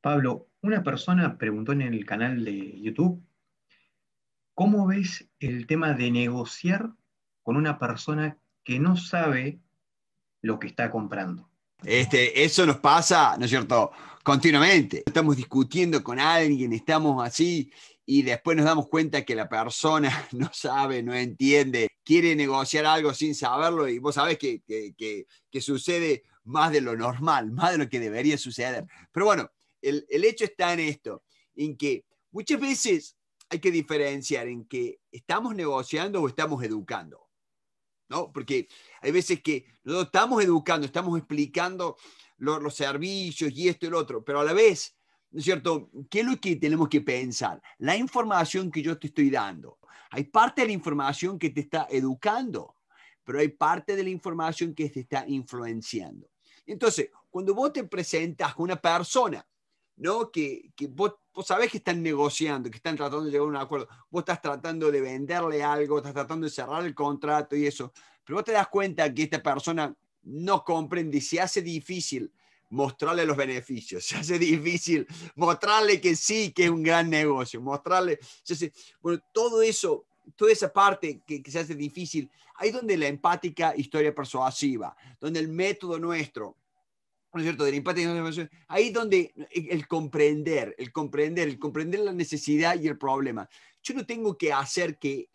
Pablo, una persona preguntó en el canal de YouTube, ¿cómo ves el tema de negociar con una persona que no sabe lo que está comprando? Este, eso nos pasa, ¿no es cierto? Continuamente. Estamos discutiendo con alguien, estamos así, y después nos damos cuenta que la persona no sabe, no entiende, quiere negociar algo sin saberlo, y vos sabés que, que sucede más de lo normal, más de lo que debería suceder. Pero bueno, el, hecho está en esto, en que muchas veces hay que diferenciar en que estamos negociando o estamos educando. ¿No? Porque hay veces que no estamos educando, estamos explicando los, los servicios y esto y lo otro, pero a la vez, ¿no es cierto? ¿Qué es lo que tenemos que pensar? La información que yo te estoy dando. Hay parte de la información que te está educando, pero hay parte de la información que te está influenciando. Entonces, cuando vos te presentas con una persona ¿no? Que, que vos, sabés que están negociando, que están tratando de llegar a un acuerdo, vos estás tratando de venderle algo, estás tratando de cerrar el contrato y eso, pero vos te das cuenta que esta persona no comprende y se hace difícil mostrarle los beneficios, se hace difícil mostrarle que sí, que es un gran negocio, mostrarle, bueno, todo eso, toda esa parte que, que se hace difícil, ahí donde la empática historia persuasiva, donde el método nuestro, ¿no es cierto?, del impacto de ahí donde eh, el comprender, el comprender, el comprender la necesidad y el problema. Yo no tengo que hacer que,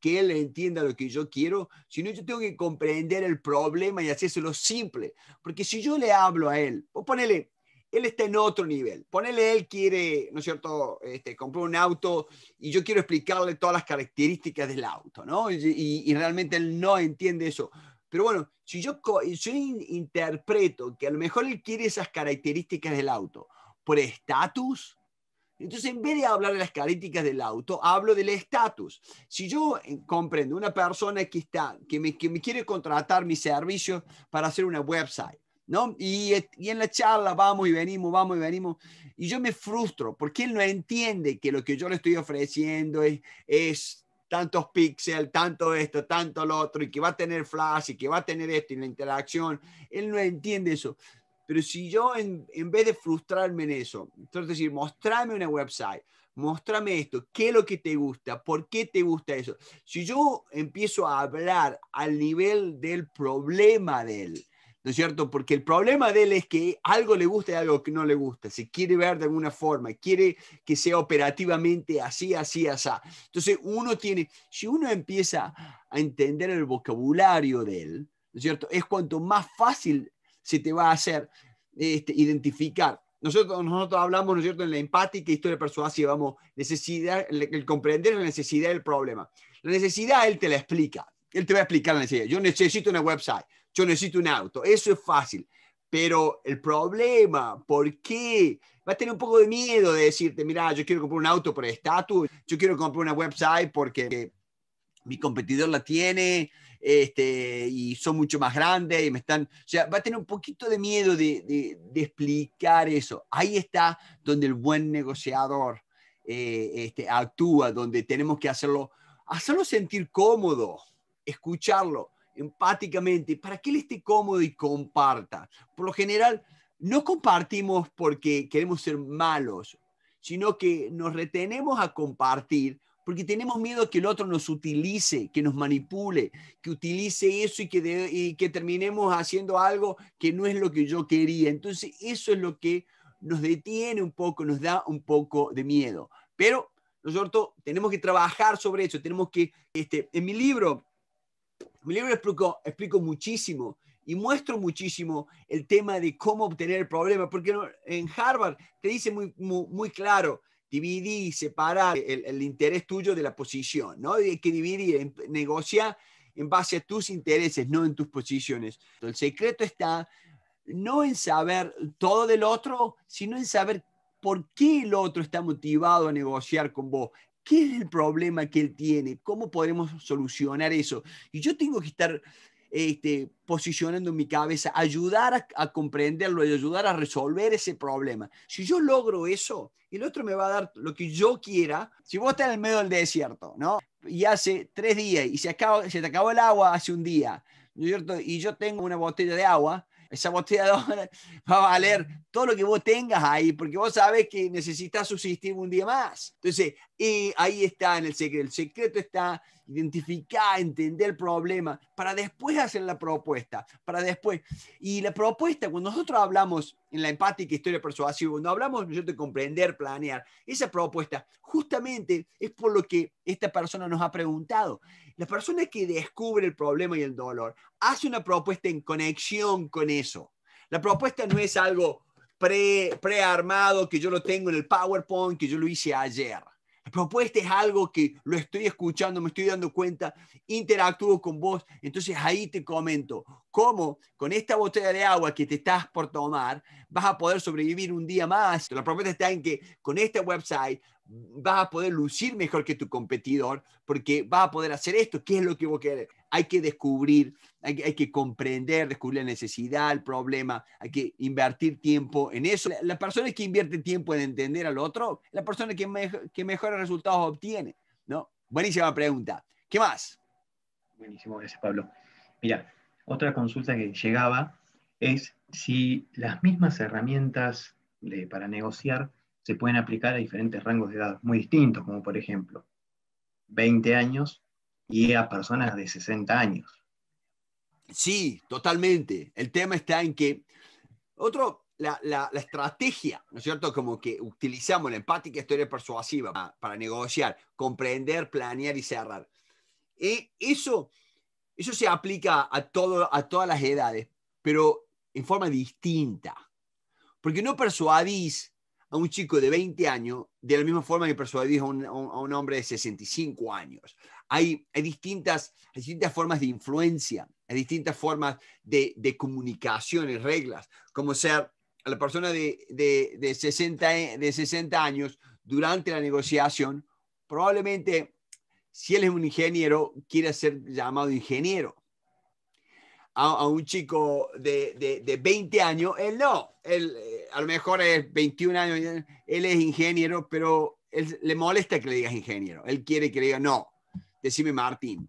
que él entienda lo que yo quiero, sino yo tengo que comprender el problema y hacérselo simple. Porque si yo le hablo a él, o ponele, él está en otro nivel, ponele, él quiere, ¿no es cierto?, este, compró un auto y yo quiero explicarle todas las características del auto, ¿no? y realmente él no entiende eso pero bueno, si yo, yo interpreto que a lo mejor él quiere esas características del auto por estatus, entonces en vez de hablar de las características del auto, hablo del estatus. Si yo eh, comprendo una persona que, está, que, me, que me quiere contratar mi servicio para hacer una website, ¿No? Y, y, en la charla vamos y venimos, vamos y venimos. Y yo me frustro porque él no entiende que lo que yo le estoy ofreciendo es tantos píxeles, tanto esto, tanto lo otro, y que va a tener flash, y que va a tener esto, y la interacción. Él no entiende eso. Pero si yo, en, en vez de frustrarme en eso, entonces decir, mostrame una website, mostrame esto, qué es lo que te gusta, por qué te gusta eso. Si yo empiezo a hablar al nivel del problema de él, ¿no cierto? Porque el problema de él es que algo le gusta y algo que no le gusta, se quiere ver de alguna forma, quiere que sea operativamente así, así, así. Entonces uno tiene, si uno empieza a entender el vocabulario de él, ¿no es cierto? Es cuanto más fácil se te va a hacer este, identificar. Nosotros, nosotros hablamos, ¿no es cierto?, en la empática historia persuasiva, vamos, necesidad, el, el comprender la necesidad del problema. La necesidad él te la explica, él te va a explicar la necesidad. Yo necesito una website yo necesito un auto. Eso es fácil. Pero el problema, ¿por qué? Va a tener un poco de miedo de decirte, mira, yo quiero comprar un auto por estatus, yo quiero comprar una website porque mi competidor la tiene este, y son mucho más grandes y me están, o sea, va a tener un poquito de miedo de, explicar eso. Ahí está donde el buen negociador eh, este, actúa, donde tenemos que hacerlo, hacerlo sentir cómodo, escucharlo empáticamente para que él esté cómodo y comparta. Por lo general, no compartimos porque queremos ser malos, sino que nos retenemos a compartir porque tenemos miedo que el otro nos utilice, que nos manipule, que utilice eso y que, que terminemos haciendo algo que no es lo que yo quería. Entonces, eso es lo que nos detiene un poco, nos da un poco de miedo. Pero, nosotros cierto? Tenemos que trabajar sobre eso, tenemos que, este, en mi libro, mi libro explico, muchísimo y muestro muchísimo el tema de cómo obtener el problema, porque en Harvard te dice muy, claro, dividir, separar el, interés tuyo de la posición, ¿no? Hay que dividir, em, negociar en base a tus intereses, no en tus posiciones. el secreto está no en saber todo del otro, sino en saber por qué el otro está motivado a negociar con vos, ¿Qué es el problema que él tiene? ¿Cómo podemos solucionar eso? Y yo tengo que estar este, posicionando en mi cabeza, ayudar a, comprenderlo y ayudar a resolver ese problema. Si yo logro eso, el otro me va a dar lo que yo quiera. Si vos estás en el medio del desierto, ¿no? Y hace tres días y se, se te acabó el agua hace un día, ¿no es cierto? Y yo tengo una botella de agua, esa dólares va a valer todo lo que vos tengas ahí, porque vos sabes que necesitas subsistir un día más. Entonces, y ahí está en el secreto. El secreto está identificar, entender el problema, para después hacer la propuesta, para después. Y la propuesta, cuando nosotros hablamos en la empática historia persuasiva, cuando hablamos de comprender, planear, esa propuesta justamente es por lo que esta persona nos ha preguntado. La persona que descubre el problema y el dolor hace una propuesta en conexión con eso. La propuesta no es algo pre, prearmado que yo lo tengo en el PowerPoint, que yo lo hice ayer propuesta es algo que lo estoy escuchando, me estoy dando cuenta, interactúo con vos, entonces ahí te comento cómo con esta botella de agua que te estás por tomar vas a poder sobrevivir un día más. La propuesta está en que con este website vas a poder lucir mejor que tu competidor porque vas a poder hacer esto, qué es lo que vos querés. Hay que descubrir, hay, que comprender, descubrir la necesidad, el problema, hay que invertir tiempo en eso. La, personas persona que invierte tiempo en entender al otro, la persona que, que mejores resultados obtiene, ¿no? Buenísima pregunta. ¿Qué más? Buenísimo, gracias Pablo. Mira, otra consulta que llegaba es si las mismas herramientas para negociar se pueden aplicar a diferentes rangos de edad muy distintos, como por ejemplo 20 años y a personas de 60 años. Sí, totalmente. El tema está en que otro, la, estrategia, ¿no es cierto? Como que utilizamos la empática historia persuasiva para, negociar, comprender, planear y cerrar. y e, eso, eso se aplica a, todo, a todas las edades, pero en forma distinta. Porque no persuadís a un chico de 20 años de la misma forma que persuadí a un, hombre de 65 años. Hay, hay distintas, distintas formas de influencia, hay distintas formas de, de comunicación y reglas, como ser a la persona de, de, 60, de 60 años durante la negociación, probablemente si él es un ingeniero, quiere ser llamado ingeniero. A, un chico de, de, de, 20 años, él no, él a lo mejor es 21 años, él es ingeniero, pero él, le molesta que le digas ingeniero. Él quiere que le diga, no, decime Martín.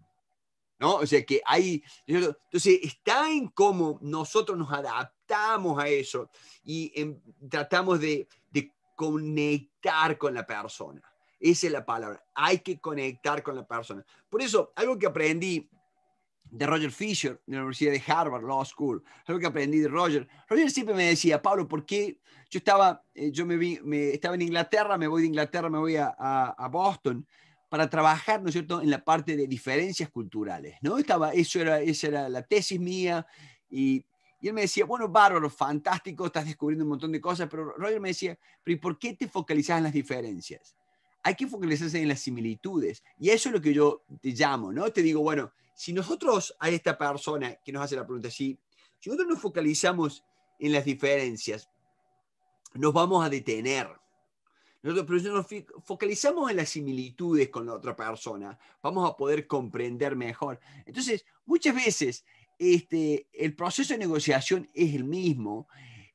¿No? O sea que hay. Entonces, está en cómo nosotros nos adaptamos a eso y tratamos de, de conectar con la persona. Esa es la palabra. Hay que conectar con la persona. Por eso, algo que aprendí de Roger Fisher, de la Universidad de Harvard Law School, algo que aprendí de Roger. Roger siempre me decía, Pablo, ¿por qué yo estaba, eh, yo me, vi, estaba en Inglaterra, me voy de Inglaterra, me voy a, Boston para trabajar, ¿no es cierto?, en la parte de diferencias culturales, ¿no? Estaba, eso era, esa era la tesis mía y, él me decía, bueno, bárbaro, fantástico, estás descubriendo un montón de cosas, pero Roger me decía, pero por qué te focalizas en las diferencias? Hay que focalizarse en las similitudes y eso es lo que yo te llamo, ¿no? Te digo, bueno, si nosotros a esta persona que nos hace la pregunta, así, si nosotros nos focalizamos en las diferencias, nos vamos a detener. Nosotros, si nos focalizamos en las similitudes con la otra persona, vamos a poder comprender mejor. Entonces, muchas veces este, el proceso de negociación es el mismo.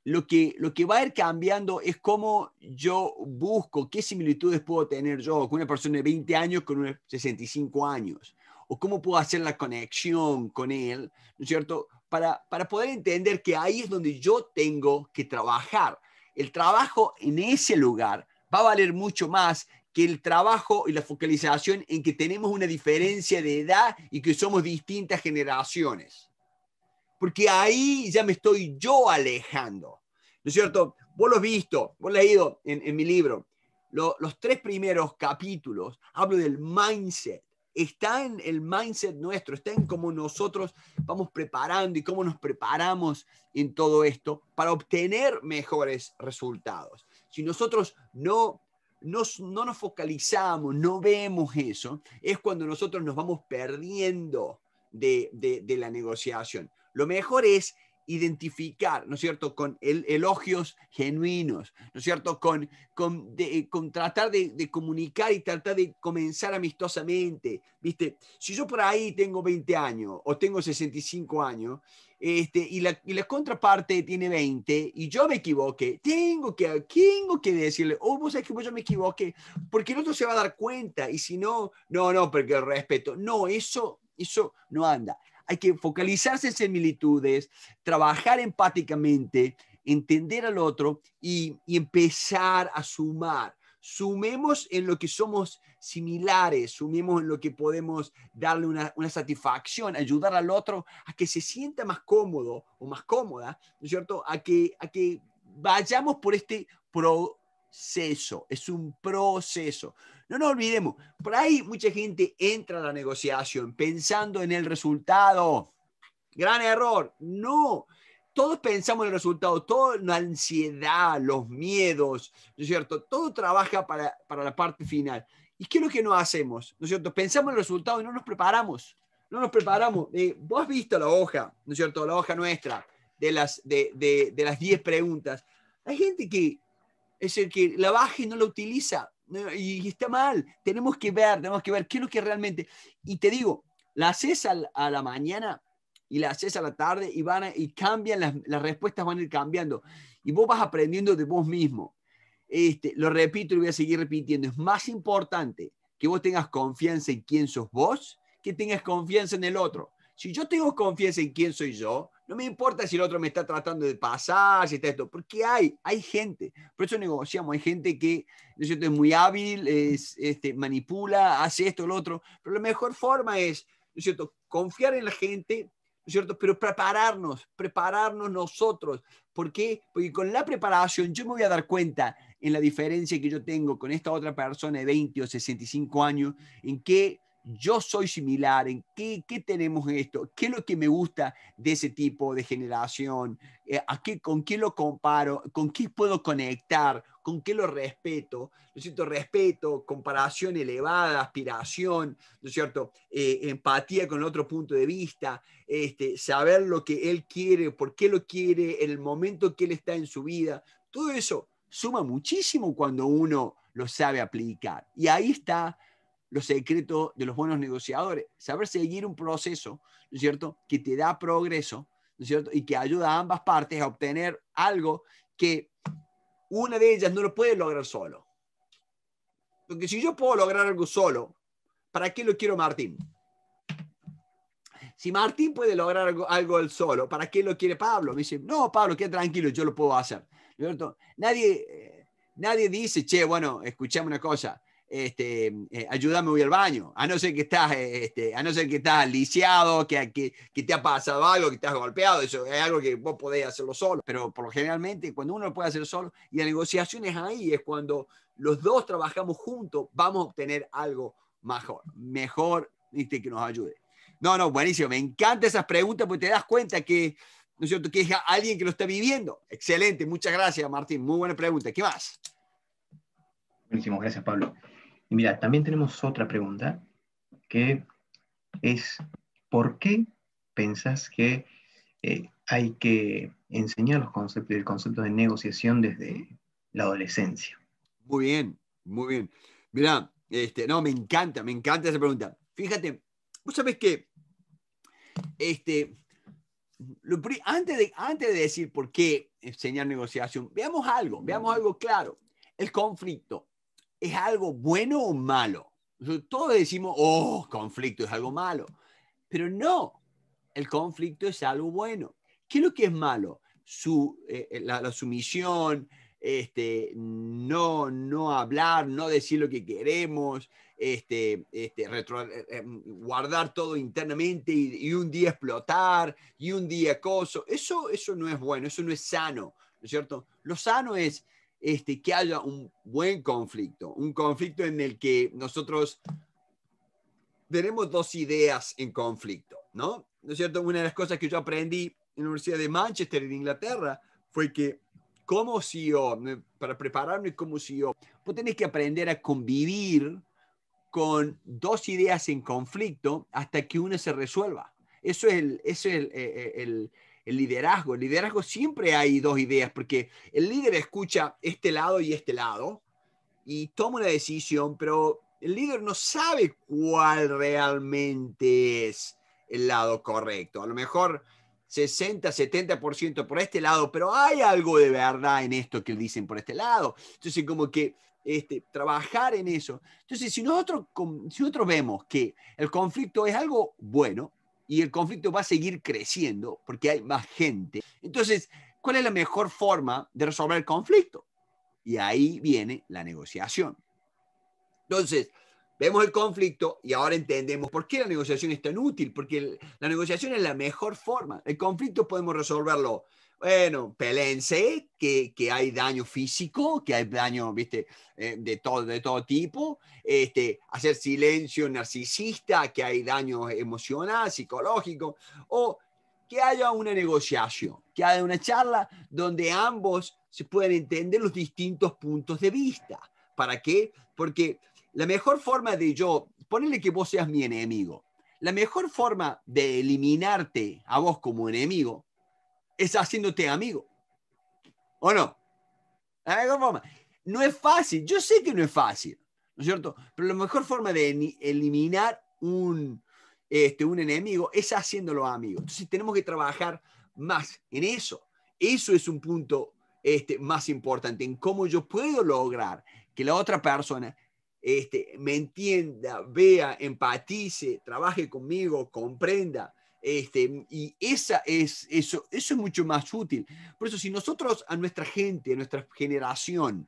Lo que, lo que va a ir cambiando es cómo yo busco, qué similitudes puedo tener yo con una persona de 20 años con una 65 años o cómo puedo hacer la conexión con él, ¿no es cierto? Para, para poder entender que ahí es donde yo tengo que trabajar. El trabajo en ese lugar va a valer mucho más que el trabajo y la focalización en que tenemos una diferencia de edad y que somos distintas generaciones. Porque ahí ya me estoy yo alejando. ¿No es cierto? Vos lo has visto, vos lo has leído en, en mi libro. los tres primeros capítulos hablo del mindset está en el mindset nuestro, está en cómo nosotros vamos preparando y cómo nos preparamos en todo esto para obtener mejores resultados. Si nosotros no, no, no nos focalizamos, no vemos eso, es cuando nosotros nos vamos perdiendo de, de, de la negociación. Lo mejor es identificar, ¿no es cierto?, con elogios genuinos, ¿no es cierto?, con, con, tratar de, comunicar y tratar de comenzar amistosamente, ¿viste? Si yo por ahí tengo 20 años o tengo 65 años este, y, la, contraparte tiene 20 y yo me equivoqué, tengo que, tengo que decirle, oh, vos sabés que yo me equivoqué, porque el otro se va a dar cuenta y si no, no, no, porque el respeto, no, eso, eso no anda hay que focalizarse en similitudes, trabajar empáticamente, entender al otro y, empezar a sumar. Sumemos en lo que somos similares, sumemos en lo que podemos darle una, satisfacción, ayudar al otro a que se sienta más cómodo o más cómoda, ¿no es cierto? A que, a que vayamos por este proceso, es un proceso. No nos olvidemos, por ahí mucha gente entra a la negociación pensando en el resultado. Gran error. No, todos pensamos en el resultado, toda la ansiedad, los miedos, ¿no es cierto? Todo trabaja para, la parte final. ¿Y qué es lo que no hacemos? ¿No es cierto? Pensamos en el resultado y no nos preparamos. No nos preparamos. Eh, vos has visto la hoja, ¿no es cierto? La hoja nuestra de las 10 de, de, preguntas. Hay gente que es el que la baja y no la utiliza. Eh, y, está mal. Tenemos que ver, tenemos que ver qué es lo que realmente. Y te digo, la haces a la mañana y la haces a la tarde y van y cambian las, respuestas van a ir cambiando y vos vas aprendiendo de vos mismo este lo repito y voy a seguir repitiendo es más importante que vos tengas confianza en quién sos vos que tengas confianza en el otro si yo tengo confianza en quién soy yo no me importa si el otro me está tratando de pasar, si está esto, porque hay, hay gente. Por eso negociamos, hay gente que ¿no es, cierto? es muy hábil, es, este, manipula, hace esto, lo otro, pero la mejor forma es, ¿no es cierto?, confiar en la gente, ¿no es cierto?, pero prepararnos, prepararnos nosotros. ¿Por Porque con la preparación yo me voy a dar cuenta en la diferencia que yo tengo con esta otra persona de 20 o 65 años, en qué yo soy similar, en qué, qué, tenemos en esto, qué es lo que me gusta de ese tipo de generación, eh, ¿A qué, con qué lo comparo, con qué puedo conectar, con qué lo respeto, Respeto, comparación elevada, aspiración, ¿no es cierto? Eh, empatía con otro punto de vista, este, saber lo que él quiere, por qué lo quiere, el momento que él está en su vida, todo eso suma muchísimo cuando uno lo sabe aplicar. Y ahí está los secretos de los buenos negociadores, saber seguir un proceso, ¿no es cierto?, que te da progreso, ¿no es cierto?, y que ayuda a ambas partes a obtener algo que una de ellas no lo puede lograr solo. Porque si yo puedo lograr algo solo, ¿para qué lo quiero Martín? Si Martín puede lograr algo, algo solo, ¿para qué lo quiere Pablo? Me dice, no, Pablo, quédate tranquilo, yo lo puedo hacer. ¿no es cierto? Nadie, eh, nadie dice, che, bueno, Escuchemos una cosa, este, eh, ayúdame, hoy al baño, a no ser que estás, este, a no ser que estás lisiado, que, te ha pasado algo, que te has golpeado, eso es algo que vos podés hacerlo solo, pero por lo generalmente cuando uno lo puede hacer solo, y la negociación es ahí, es cuando los dos trabajamos juntos, vamos a obtener algo mejor, mejor que nos ayude. No, no, buenísimo, me encantan esas preguntas porque te das cuenta que, ¿no es cierto?, que es alguien que lo está viviendo. Excelente, muchas gracias Martín, muy buena pregunta. ¿Qué más? Muchísimas gracias Pablo. Y mira, también tenemos otra pregunta que es, ¿por qué pensás que eh, hay que enseñar los conceptos, el concepto de negociación desde la adolescencia? Muy bien, muy bien. Mira, este, no, me encanta, me encanta esa pregunta. Fíjate, vos sabés que este, antes, de, antes de decir por qué enseñar negociación, veamos algo, veamos algo claro. El conflicto, ¿es algo bueno o malo? Todos decimos, oh, conflicto es algo malo. Pero no, el conflicto es algo bueno. ¿Qué es lo que es malo? Eh, eh, la, sumisión, este, no, no hablar, no decir lo que queremos, este, este, eh, guardar todo internamente y, un día explotar y un día acoso. Eso, eso no es bueno, eso no es sano, ¿no es cierto? Lo sano es este, que haya un buen conflicto, un conflicto en el que nosotros tenemos dos ideas en conflicto, ¿no? ¿No es cierto? Una de las cosas que yo aprendí en la Universidad de Manchester, en Inglaterra, fue que como CEO, para prepararme como CEO, vos tenés que aprender a convivir con dos ideas en conflicto hasta que una se resuelva. Eso es el el liderazgo. El liderazgo siempre hay dos ideas, porque el líder escucha este lado y este lado y toma una decisión, pero el líder no sabe cuál realmente es el lado correcto. A lo mejor 60, 70% por este lado, pero hay algo de verdad en esto que dicen por este lado. Entonces, como que este, trabajar en eso. Entonces, si nosotros, si nosotros vemos que el conflicto es algo bueno, y el conflicto va a seguir creciendo porque hay más gente. Entonces, ¿cuál es la mejor forma de resolver el conflicto? Y ahí viene la negociación. Entonces, vemos el conflicto y ahora entendemos por qué la negociación es tan útil, porque la negociación es la mejor forma. El conflicto podemos resolverlo bueno, pelense, que, que hay daño físico, que hay daño, viste, eh, de, todo, de todo tipo. Este, hacer silencio narcisista, que hay daño emocional, psicológico, o que haya una negociación, que haya una charla donde ambos se puedan entender los distintos puntos de vista. ¿Para qué? Porque la mejor forma de yo, ponele que vos seas mi enemigo, la mejor forma de eliminarte a vos como enemigo es haciéndote amigo. ¿O no? No es fácil, yo sé que no es fácil, ¿no es cierto? Pero la mejor forma de eliminar un, este, un enemigo es haciéndolo amigo. Entonces tenemos que trabajar más en eso. Eso es un punto este, más importante, en cómo yo puedo lograr que la otra persona este, me entienda, vea, empatice, trabaje conmigo, comprenda, este, y esa es, eso, es mucho más útil. Por eso, si nosotros a nuestra gente, a nuestra generación,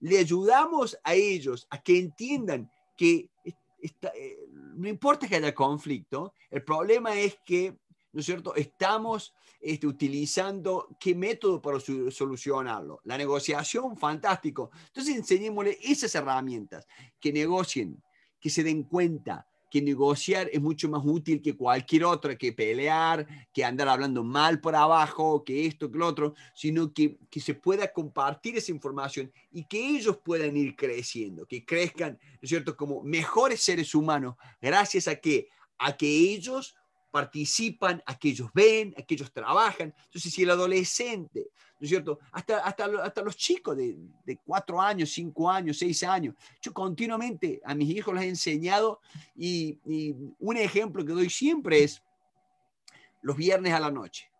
le ayudamos a ellos a que entiendan que eh, no importa que haya conflicto, el problema es que ¿no cierto? Estamos este, utilizando qué método para solucionarlo. La negociación, fantástico. Entonces enseñémosle esas herramientas, que negocien, que se den cuenta, negociar es mucho más útil que cualquier otra, que pelear, que andar hablando mal por abajo, que esto, que lo otro, sino que, se pueda compartir esa información y que ellos puedan ir creciendo, que crezcan, es cierto?, como mejores seres humanos, gracias a que, a que ellos participan, aquellos ven, aquellos trabajan. Entonces, si el adolescente, ¿no es cierto? Hasta, hasta, hasta los chicos de, cuatro años, cinco años, seis años. Yo continuamente a mis hijos les he enseñado y, y un ejemplo que doy siempre es los viernes a la noche.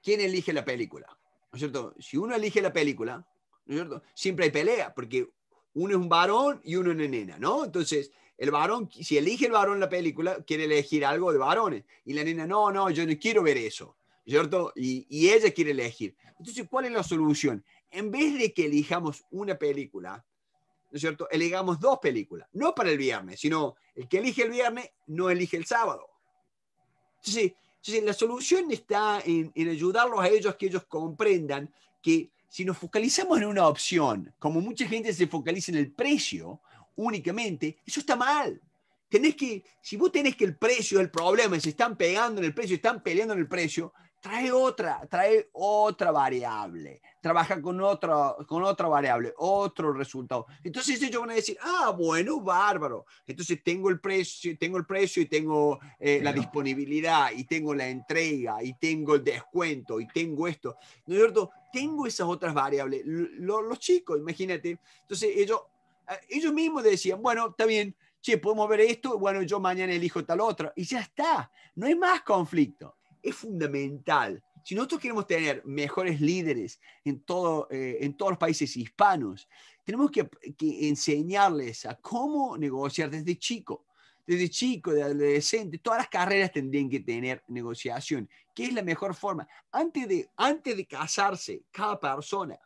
¿Quién elige la película? ¿No es cierto? Si uno elige la película, ¿no es cierto? Siempre hay pelea, porque uno es un varón y uno es una nena, ¿no? Entonces, el varón, si elige el varón la película, quiere elegir algo de varones. Y la nena, no, no, yo no quiero ver eso. ¿Cierto? Y, ella quiere elegir. Entonces, ¿cuál es la solución? En vez de que elijamos una película, ¿no es cierto? Elegamos dos películas, no para el viernes, sino el que elige el viernes no elige el sábado. Entonces, la solución está en, en, ayudarlos a ellos que ellos comprendan que si nos focalizamos en una opción, como mucha gente se focaliza en el precio, únicamente, eso está mal. Tenés que, si vos tenés que el precio, el problema, se están pegando en el precio, están peleando en el precio, trae otra, trae otra variable, trabaja con otra, con otra variable, otro resultado. Entonces ellos van a decir, ah, bueno, bárbaro. Entonces tengo el precio, tengo el precio y tengo eh, la disponibilidad y tengo la entrega y tengo el descuento y tengo esto. ¿No es cierto? Tengo esas otras variables. los chicos, imagínate. Entonces ellos Ah, ellos mismos decían, bueno, está bien, che, podemos ver esto, bueno, yo mañana elijo tal otro, y ya está, no hay más conflicto. Es fundamental. Si nosotros queremos tener mejores líderes en, todo, eh, en todos los países hispanos, tenemos que, enseñarles a cómo negociar desde chico. Desde chico, de adolescente, todas las carreras tendrían que tener negociación, que es la mejor forma. Antes de, antes de casarse, cada persona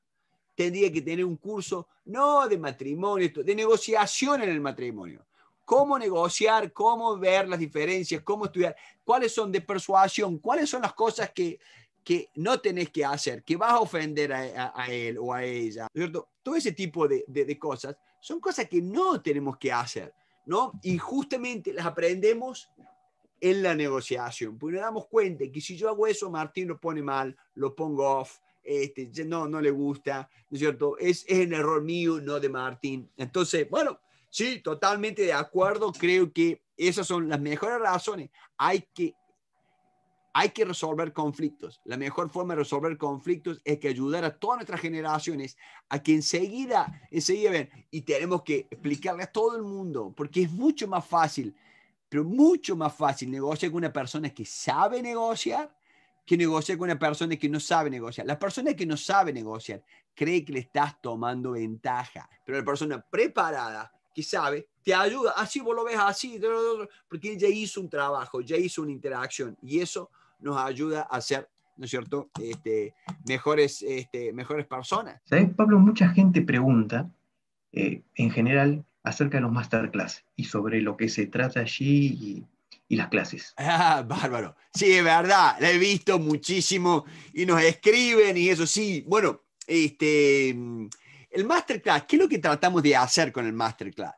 tendría que tener un curso, no de matrimonio, de negociación en el matrimonio. Cómo negociar, cómo ver las diferencias, cómo estudiar, cuáles son de persuasión, cuáles son las cosas que, que no tenés que hacer, que vas a ofender a, él o a ella, ¿cierto? Todo ese tipo de, de, de, cosas son cosas que no tenemos que hacer, ¿no? Y justamente las aprendemos en la negociación, porque nos damos cuenta que si yo hago eso, Martín lo pone mal, lo pongo off, este, no, no le gusta, es cierto? Es, es un error mío, no de Martín. Entonces, bueno, sí, totalmente de acuerdo, creo que esas son las mejores razones. Hay que, hay que resolver conflictos. La mejor forma de resolver conflictos es que ayudar a todas nuestras generaciones a que enseguida, enseguida ven, y tenemos que explicarle a todo el mundo, porque es mucho más fácil, pero mucho más fácil negociar con una persona que sabe negociar que negociar con una persona que no sabe negociar. La persona que no sabe negociar cree que le estás tomando ventaja, pero la persona preparada que sabe te ayuda. Así vos lo ves así, porque ella hizo un trabajo, ya hizo una interacción y eso nos ayuda a ser, ¿no es cierto?, este, mejores, este, mejores personas. ¿Sabes, Pablo? Mucha gente pregunta, eh, en general, acerca de los masterclass y sobre lo que se trata allí y y las clases. Ah, bárbaro. Sí, es verdad, la he visto muchísimo y nos escriben y eso sí. Bueno, este, mm, el masterclass, ¿qué es lo que tratamos de hacer con el masterclass?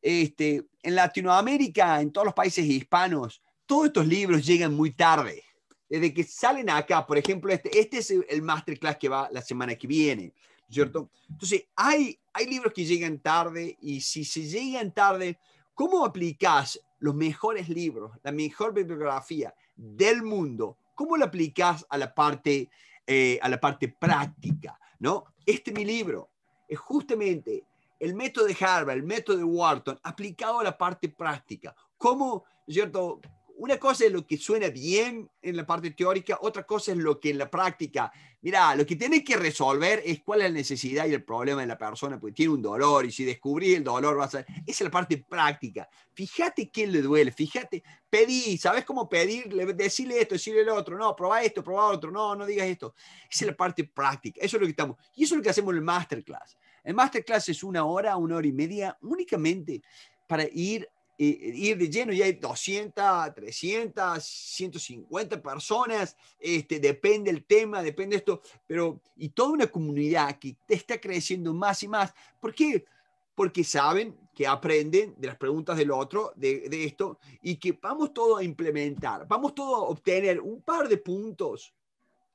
Este, en Latinoamérica, en todos los países hispanos, todos estos libros llegan muy tarde. Desde que salen acá, por ejemplo, este, este es el masterclass que va la semana que viene, ¿cierto? Entonces, hay, hay libros que llegan tarde y si se llegan tarde, ¿cómo aplicas los mejores libros, la mejor bibliografía del mundo, ¿cómo lo aplicas a la parte, eh, a la parte práctica? ¿no? Este mi libro es justamente el método de Harvard, el método de Wharton, aplicado a la parte práctica. ¿Cómo, cierto, una cosa es lo que suena bien en la parte teórica, otra cosa es lo que en la práctica. Mira, lo que tiene que resolver es cuál es la necesidad y el problema de la persona, porque tiene un dolor y si descubrí el dolor va a... Esa es la parte práctica. Fíjate qué le duele, fíjate, pedí, ¿sabes cómo pedir? Decirle esto, decirle el otro, no, probá esto, probá otro, no, no digas esto. Esa es la parte práctica, eso es lo que estamos. Y eso es lo que hacemos en el masterclass. El masterclass es una hora, una hora y media únicamente para ir ir de lleno, ya hay 200, 300, 150 personas, este, depende el tema, depende esto, pero y toda una comunidad que está creciendo más y más. ¿Por qué? Porque saben que aprenden de las preguntas del otro, de, de esto, y que vamos todo a implementar, vamos todo a obtener un par de puntos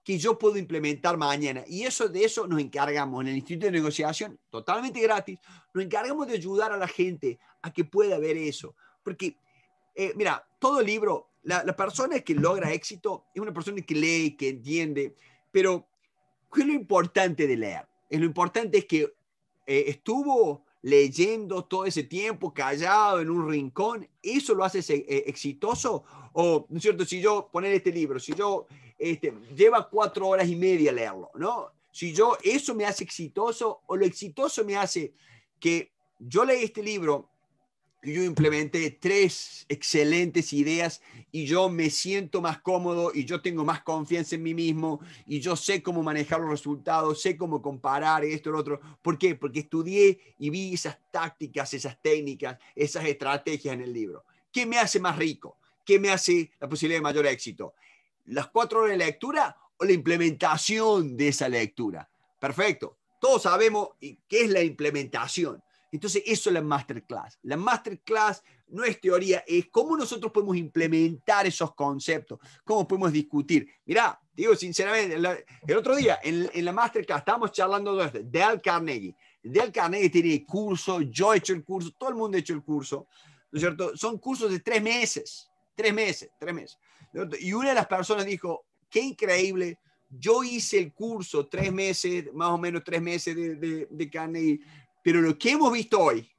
que yo puedo implementar mañana. Y eso de eso nos encargamos en el Instituto de Negociación, totalmente gratis, nos encargamos de ayudar a la gente a que pueda ver eso. Porque, eh, mira, todo libro, la, persona que logra éxito es una persona que lee, que entiende, pero ¿qué es lo importante de leer? Es lo importante es que eh, estuvo leyendo todo ese tiempo callado en un rincón, ¿eso lo hace eh, exitoso? O, ¿no es cierto? Si yo poner este libro, si yo este, lleva cuatro horas y media leerlo, ¿no? Si yo, eso me hace exitoso o lo exitoso me hace que yo leí este libro y yo implementé tres excelentes ideas y yo me siento más cómodo y yo tengo más confianza en mí mismo y yo sé cómo manejar los resultados, sé cómo comparar esto, lo otro. ¿Por qué? Porque estudié y vi esas tácticas, esas técnicas, esas estrategias en el libro. ¿Qué me hace más rico? ¿Qué me hace la posibilidad de mayor éxito? las cuatro horas de lectura o la implementación de esa lectura. Perfecto. Todos sabemos qué es la implementación. Entonces, eso es la masterclass. La masterclass no es teoría, es cómo nosotros podemos implementar esos conceptos, cómo podemos discutir. Mira, digo sinceramente, el otro día en, la masterclass estábamos charlando de Al Carnegie. Al Carnegie tiene curso, yo he hecho el curso, todo el mundo ha hecho el curso, ¿no es cierto? Son cursos de tres meses, tres meses, tres meses. Y una de las personas dijo, qué increíble, yo hice el curso tres meses, más o menos tres meses de, de, pero lo que hemos visto hoy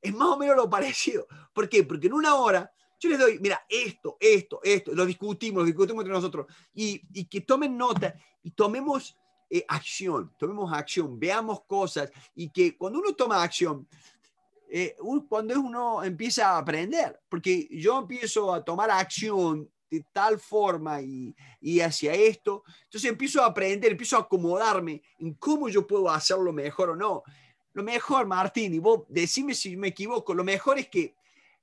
es más o menos lo parecido. ¿Por qué? Porque en una hora yo les doy, mira, esto, esto, esto, lo discutimos, lo discutimos entre nosotros, y, que tomen nota y tomemos eh, acción, tomemos acción, veamos cosas, y que cuando uno toma acción, eh, cuando uno empieza a aprender, porque yo empiezo a tomar acción de tal forma y, y hacia esto. Entonces empiezo a aprender, empiezo a acomodarme en cómo yo puedo hacerlo mejor o no. Lo mejor, Martín, y vos decime si me equivoco, lo mejor es que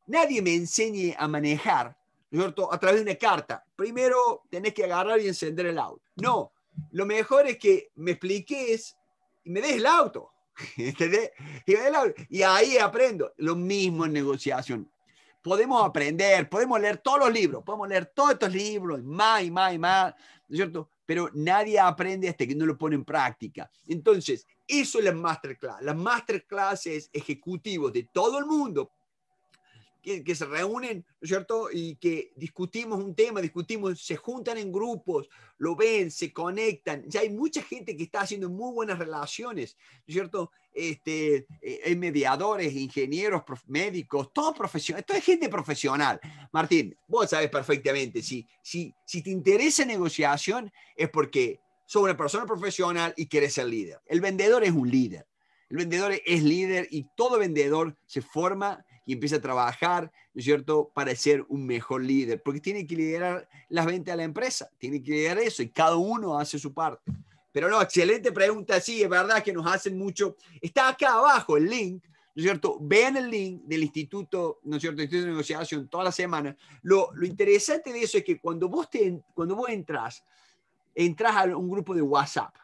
nadie me enseñe a manejar, ¿cierto? A través de una carta. Primero tenés que agarrar y encender el auto. No, lo mejor es que me expliques y me des el auto. Y, me des el auto. y ahí aprendo. Lo mismo en negociación podemos aprender, podemos leer todos los libros, podemos leer todos estos libros, más y más y más, ¿no es cierto? Pero nadie aprende hasta que no lo pone en práctica. Entonces, eso es la masterclass. Las masterclasses es ejecutivos de todo el mundo que, se reúnen, ¿no es cierto? Y que discutimos un tema, discutimos, se juntan en grupos, lo ven, se conectan. Ya hay mucha gente que está haciendo muy buenas relaciones, ¿no es cierto? Este, eh, mediadores, ingenieros, médicos, todo profesional toda gente profesional. Martín, vos sabes perfectamente, si, si, si te interesa negociación es porque sos una persona profesional y querés ser líder. El vendedor es un líder. El vendedor es líder y todo vendedor se forma empieza a trabajar, es cierto?, para ser un mejor líder, porque tiene que liderar las ventas a la empresa, tiene que liderar eso y cada uno hace su parte. Pero no, excelente pregunta, sí, es verdad que nos hacen mucho. Está acá abajo el link, ¿no es cierto? Vean el link del Instituto, ¿no es cierto? Instituto de Negociación toda la semana. Lo, interesante de eso es que cuando vos, te, cuando vos entras, entras a un grupo de WhatsApp.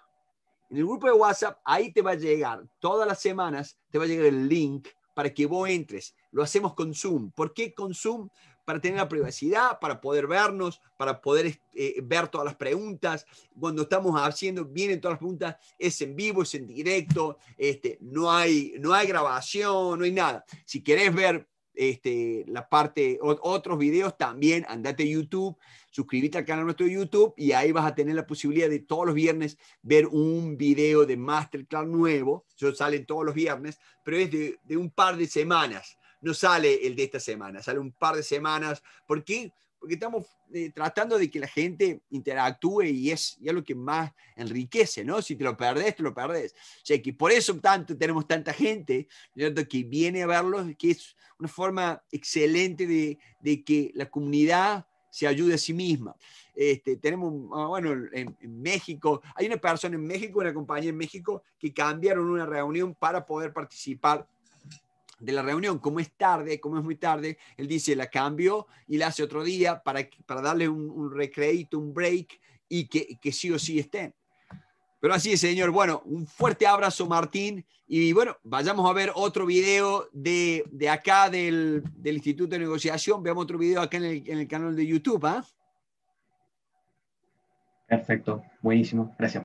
En el grupo de WhatsApp, ahí te va a llegar, todas las semanas, te va a llegar el link para que vos entres. Lo hacemos con Zoom. ¿Por qué con Zoom? Para tener la privacidad, para poder vernos, para poder eh, ver todas las preguntas. Cuando estamos haciendo, vienen todas las preguntas, es en vivo, es en directo, este, no, hay, no hay grabación, no hay nada. Si querés ver este, la parte, otros videos también, andate a YouTube, suscríbete al canal nuestro YouTube y ahí vas a tener la posibilidad de todos los viernes ver un video de Masterclass nuevo, eso salen todos los viernes, pero es de, de un par de semanas, no sale el de esta semana, sale un par de semanas, porque porque estamos eh, tratando de que la gente interactúe y es, ya lo que más enriquece, ¿no? Si te lo perdés, te lo perdés. O sea, que por eso tanto tenemos tanta gente, ¿cierto? Que viene a verlos, que es una forma excelente de, que la comunidad se ayude a sí misma. Este, tenemos, ah, bueno, en, en, México, hay una persona en México, una compañía en México, que cambiaron una reunión para poder participar de la reunión, como es tarde, como es muy tarde, él dice, la cambio y la hace otro día para, para darle un, un un break y que, sí o sí estén. Pero así es, señor. Bueno, un fuerte abrazo, Martín. Y bueno, vayamos a ver otro video de, acá del, Instituto de Negociación. Veamos otro video acá en el, canal de YouTube. ¿ah? Perfecto, buenísimo. Gracias.